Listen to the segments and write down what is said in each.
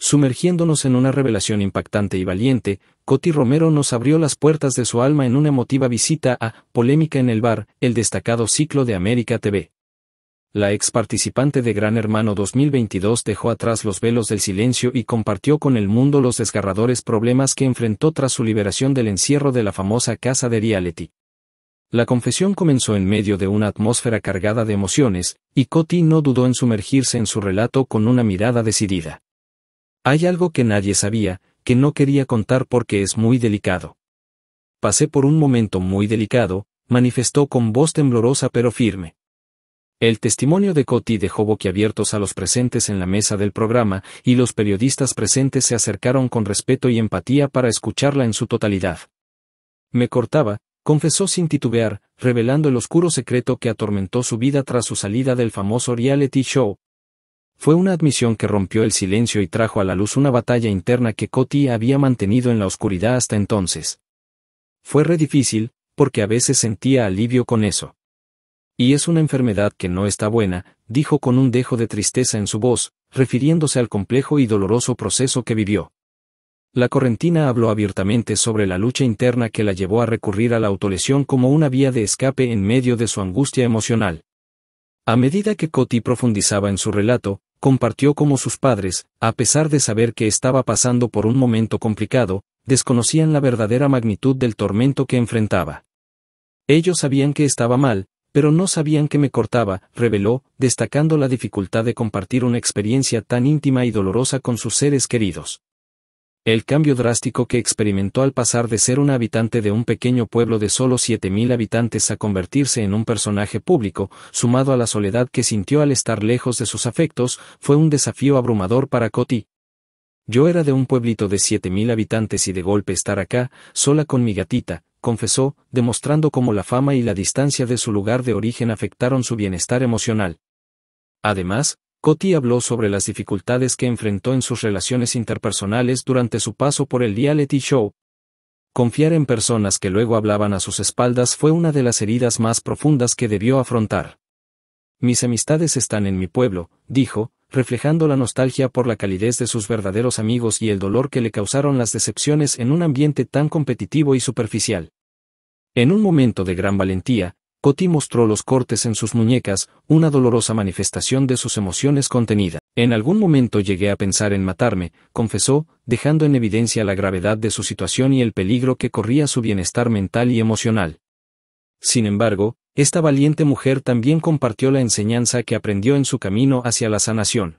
Sumergiéndonos en una revelación impactante y valiente, Coti Romero nos abrió las puertas de su alma en una emotiva visita a Polémica en el Bar, el destacado ciclo de América TV. La ex participante de Gran Hermano 2022 dejó atrás los velos del silencio y compartió con el mundo los desgarradores problemas que enfrentó tras su liberación del encierro de la famosa casa de reality. La confesión comenzó en medio de una atmósfera cargada de emociones, y Coti no dudó en sumergirse en su relato con una mirada decidida. Hay algo que nadie sabía, que no quería contar porque es muy delicado. Pasé por un momento muy delicado, manifestó con voz temblorosa pero firme. El testimonio de Coti dejó boquiabiertos a los presentes en la mesa del programa, y los periodistas presentes se acercaron con respeto y empatía para escucharla en su totalidad. Me cortaba, confesó sin titubear, revelando el oscuro secreto que atormentó su vida tras su salida del famoso reality show, fue una admisión que rompió el silencio y trajo a la luz una batalla interna que Coti había mantenido en la oscuridad hasta entonces. Fue re difícil, porque a veces sentía alivio con eso. Y es una enfermedad que no está buena, dijo con un dejo de tristeza en su voz, refiriéndose al complejo y doloroso proceso que vivió. La correntina habló abiertamente sobre la lucha interna que la llevó a recurrir a la autolesión como una vía de escape en medio de su angustia emocional. A medida que Coti profundizaba en su relato, compartió como sus padres, a pesar de saber que estaba pasando por un momento complicado, desconocían la verdadera magnitud del tormento que enfrentaba. Ellos sabían que estaba mal, pero no sabían que me cortaba, reveló, destacando la dificultad de compartir una experiencia tan íntima y dolorosa con sus seres queridos. El cambio drástico que experimentó al pasar de ser un habitante de un pequeño pueblo de solo 7.000 habitantes a convertirse en un personaje público, sumado a la soledad que sintió al estar lejos de sus afectos, fue un desafío abrumador para Coti. Yo era de un pueblito de 7.000 habitantes y de golpe estar acá, sola con mi gatita, confesó, demostrando cómo la fama y la distancia de su lugar de origen afectaron su bienestar emocional. Además, Coty habló sobre las dificultades que enfrentó en sus relaciones interpersonales durante su paso por el reality show. Confiar en personas que luego hablaban a sus espaldas fue una de las heridas más profundas que debió afrontar. Mis amistades están en mi pueblo, dijo, reflejando la nostalgia por la calidez de sus verdaderos amigos y el dolor que le causaron las decepciones en un ambiente tan competitivo y superficial. En un momento de gran valentía, Coti mostró los cortes en sus muñecas, una dolorosa manifestación de sus emociones contenida. En algún momento llegué a pensar en matarme, confesó, dejando en evidencia la gravedad de su situación y el peligro que corría su bienestar mental y emocional. Sin embargo, esta valiente mujer también compartió la enseñanza que aprendió en su camino hacia la sanación.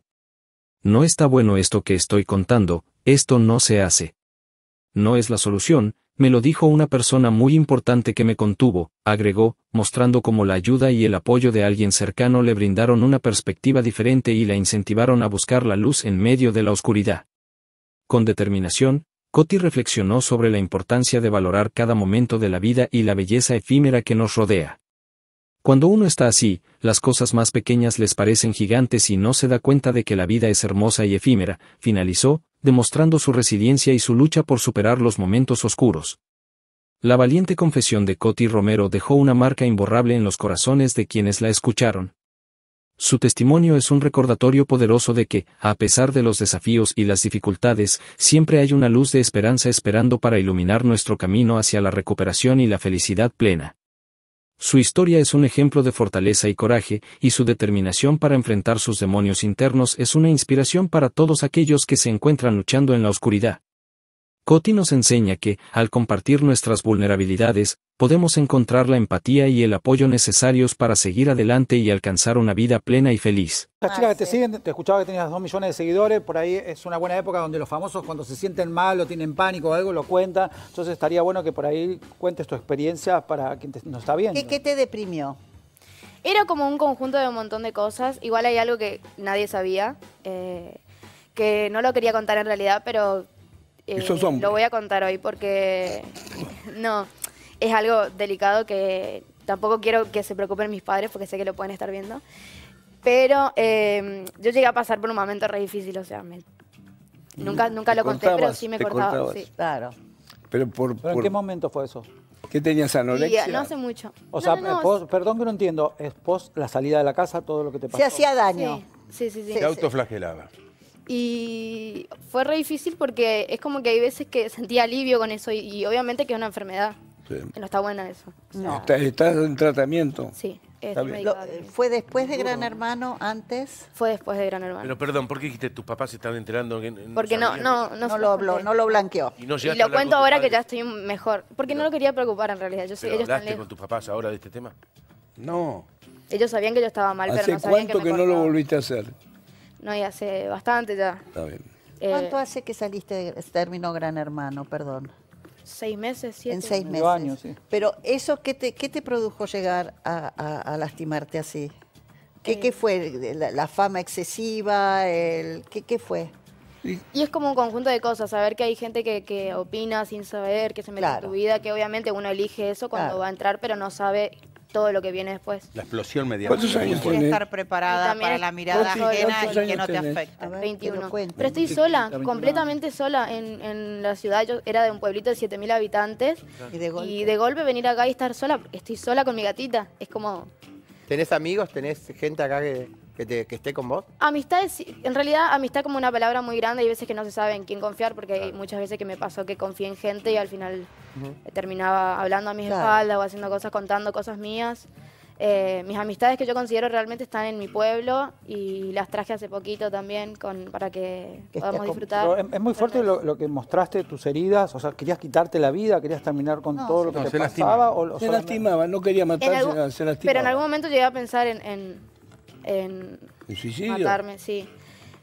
No está bueno esto que estoy contando, esto no se hace. No es la solución, me lo dijo una persona muy importante que me contuvo, agregó, mostrando cómo la ayuda y el apoyo de alguien cercano le brindaron una perspectiva diferente y la incentivaron a buscar la luz en medio de la oscuridad. Con determinación, Coti reflexionó sobre la importancia de valorar cada momento de la vida y la belleza efímera que nos rodea. Cuando uno está así, las cosas más pequeñas les parecen gigantes y no se da cuenta de que la vida es hermosa y efímera, finalizó, demostrando su resiliencia y su lucha por superar los momentos oscuros. La valiente confesión de Coti Romero dejó una marca imborrable en los corazones de quienes la escucharon. Su testimonio es un recordatorio poderoso de que, a pesar de los desafíos y las dificultades, siempre hay una luz de esperanza esperando para iluminar nuestro camino hacia la recuperación y la felicidad plena. Su historia es un ejemplo de fortaleza y coraje, y su determinación para enfrentar sus demonios internos es una inspiración para todos aquellos que se encuentran luchando en la oscuridad. Coti nos enseña que, al compartir nuestras vulnerabilidades, podemos encontrar la empatía y el apoyo necesarios para seguir adelante y alcanzar una vida plena y feliz. Las chicas que te siguen, te escuchaba que tenías dos millones de seguidores, por ahí es una buena época donde los famosos cuando se sienten mal o tienen pánico o algo lo cuentan, entonces estaría bueno que por ahí cuentes tu experiencia para quien no está bien. ¿Qué, te deprimió? Era como un conjunto de un montón de cosas, igual hay algo que nadie sabía, eh, que no lo quería contar en realidad, pero eh, lo voy a contar hoy porque no es algo delicado que tampoco quiero que se preocupen mis padres porque sé que lo pueden estar viendo. Pero em, yo llegué a pasar por un momento re difícil, o sea, nunca, mm. nunca lo conté, pero sí me cortaba. Claro. Pero, por, ¿En qué momento fue eso? ¿Qué tenías anorexia? no hace mucho. O sea, eh, perdón que no entiendo, es post la salida de la casa, todo lo que te pasó. Se hacía daño. Sí, sí, sí. Se autoflagelaba. Y fue re difícil porque es como que hay veces que sentía alivio con eso y obviamente que es una enfermedad. Este, no está buena eso. está, en tratamiento. Sí. Eh, ¿Fue después de Gran Hermano, antes? Fue después de Gran Hermano. Pero perdón, ¿por qué dijiste tus papás se estaban enterando? Que porque no, no, no, lo habló, no lo blanqueó. Y, lo cuento ahora que ya estoy mejor. Porque no. lo quería preocupar en realidad. Yo ¿Hablaste con tus papás ahora de este tema? No. Ellos sabían que yo estaba mal, pero no que cuánto que no lo volviste a hacer? No, y hace bastante ya. Está bien. Eh, ¿Cuánto hace que saliste, de, término Gran Hermano, perdón? seis meses, siete En seis meses. años, Pero eso, ¿qué te, qué te produjo llegar a, lastimarte así? ¿Qué, eh. fue? La, fama excesiva? El, ¿qué, fue? Y es como un conjunto de cosas, saber que hay gente que, que opina sin saber, que se mete en tu vida, que obviamente uno elige eso cuando va a entrar, pero no sabe todo lo que viene después. La explosión mediática. ¿Cuántos años estar preparada para la mirada ajena y que no te afecte. 21. Pero estoy sola, completamente sola en, la ciudad. Yo era de un pueblito de 7.000 habitantes. Y de, y de golpe venir acá y estar sola, estoy sola con mi gatita. Es como... ¿Tenés amigos? ¿Tenés gente acá que...? que, esté con vos? Amistad es, en realidad, amistad como una palabra muy grande. Hay veces que no se sabe en quién confiar, porque hay muchas veces que me pasó que confié en gente y al final eh, terminaba hablando a mis espaldas o haciendo cosas, contando cosas mías. Eh, mis amistades que yo considero realmente están en mi pueblo y las traje hace poquito también con, para que, podamos disfrutar. Es, muy fuerte lo, que mostraste, tus heridas, o sea, querías quitarte la vida, querías terminar con todo lo que te pasaba. Lastimaba. se lastimaba, no quería matarse, se lastimaba. Pero en algún momento llegué a pensar en en matarme, sí.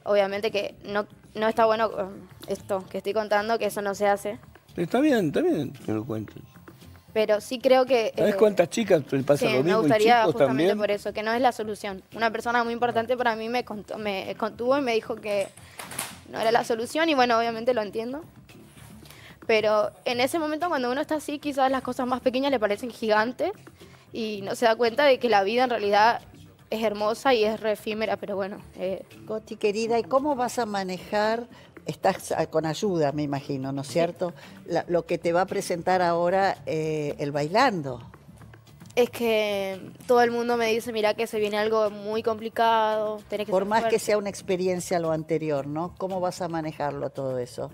Obviamente que no, no está bueno um, esto que estoy contando, que eso no se hace. Está bien, está bien que lo cuentes. Pero sí creo que... ¿Sabes eh, cuántas chicas le pasa lo Me gustaría justamente por eso, que no es la solución. Una persona muy importante para mí me, me contuvo y me dijo que no era la solución y bueno, obviamente lo entiendo. Pero en ese momento cuando uno está así, quizás las cosas más pequeñas le parecen gigantes y no se da cuenta de que la vida en realidad es hermosa y es re efímera, pero bueno. Eh. Coti, querida, ¿y cómo vas a manejar? Estás con ayuda, me imagino, ¿no es cierto? lo que te va a presentar ahora eh, el bailando. Es que todo el mundo me dice, mira que se viene algo muy complicado. Tenés que Por más que sea una experiencia lo anterior, ¿no? ¿Cómo vas a manejarlo todo eso?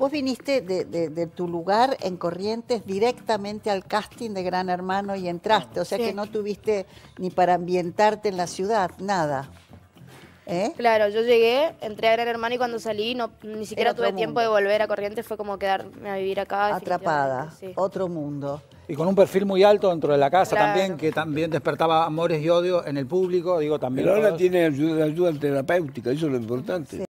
Vos viniste de, tu lugar en Corrientes directamente al casting de Gran Hermano y entraste, o sea que no tuviste ni para ambientarte en la ciudad, nada. ¿eh? Claro, yo llegué, entré a Gran Hermano y cuando salí no, ni siquiera tuve tiempo de volver a Corrientes, fue como quedarme a vivir acá. Atrapada, otro mundo. Y con un perfil muy alto dentro de la casa también, que también despertaba amores y odios en el público, digo también. Pero ahora tiene ayuda, terapéutica, eso es lo importante.